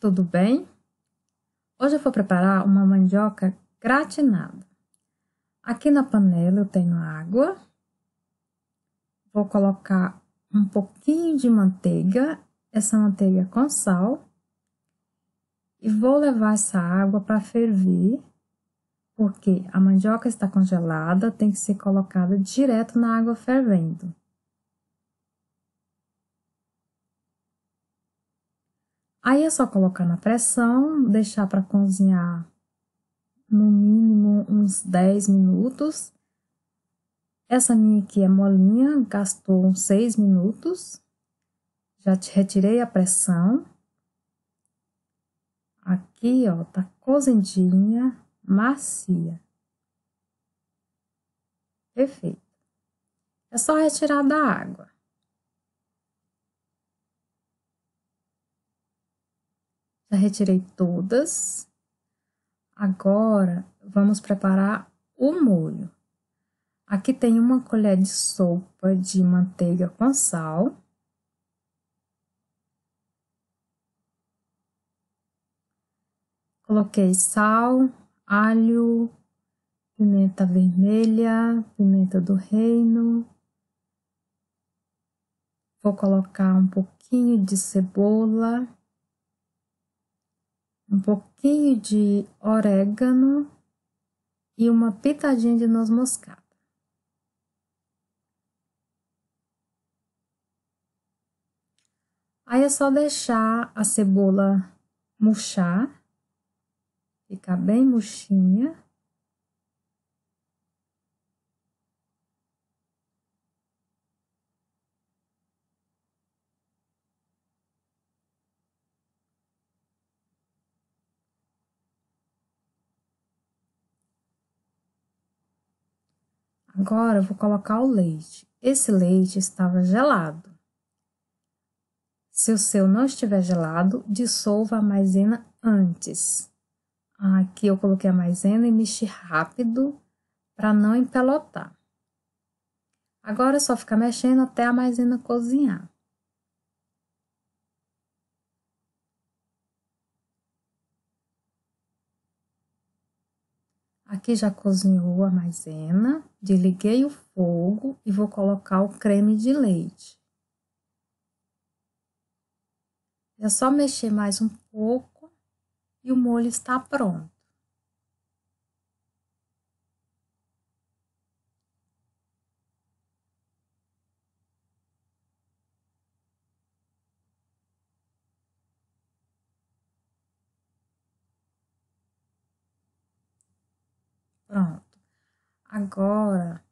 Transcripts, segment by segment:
tudo bem? Hoje eu vou preparar uma mandioca gratinada. Aqui na panela eu tenho água, vou colocar um pouquinho de manteiga, essa manteiga com sal, e vou levar essa água para ferver, porque a mandioca está congelada, tem que ser colocada direto na água fervendo. Aí é só colocar na pressão, deixar para cozinhar no mínimo uns 10 minutos. Essa minha aqui é molinha, gastou uns 6 minutos. Já te retirei a pressão. Aqui, ó, tá cozidinha, macia. Perfeito. É só retirar da água. Já retirei todas. Agora, vamos preparar o molho. Aqui tem uma colher de sopa de manteiga com sal. Coloquei sal, alho, pimenta vermelha, pimenta do reino. Vou colocar um pouquinho de cebola um pouquinho de orégano e uma pitadinha de noz moscada. Aí é só deixar a cebola murchar, ficar bem murchinha. Agora vou colocar o leite. Esse leite estava gelado. Se o seu não estiver gelado, dissolva a maisena antes. Aqui eu coloquei a maisena e mexi rápido para não empelotar. Agora é só ficar mexendo até a maisena cozinhar. Aqui já cozinhou a maisena, desliguei o fogo e vou colocar o creme de leite. É só mexer mais um pouco e o molho está pronto. Agora,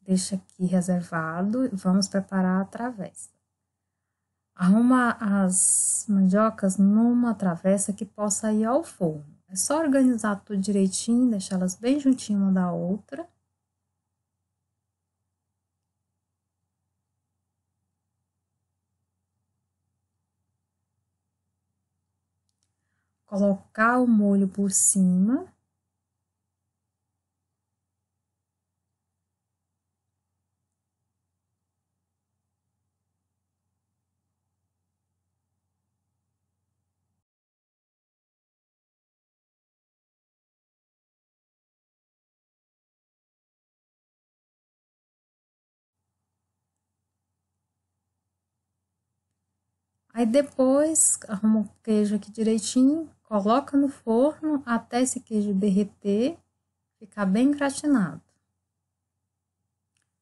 deixa aqui reservado e vamos preparar a travessa. Arruma as mandiocas numa travessa que possa ir ao forno. É só organizar tudo direitinho, deixá-las bem juntinho uma da outra. Colocar o molho por cima. Aí depois arruma o queijo aqui direitinho, coloca no forno até esse queijo derreter, ficar bem gratinado.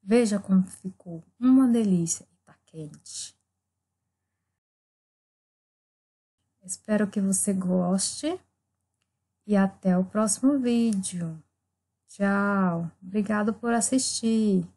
Veja como ficou, uma delícia tá quente. Espero que você goste e até o próximo vídeo. Tchau, obrigado por assistir.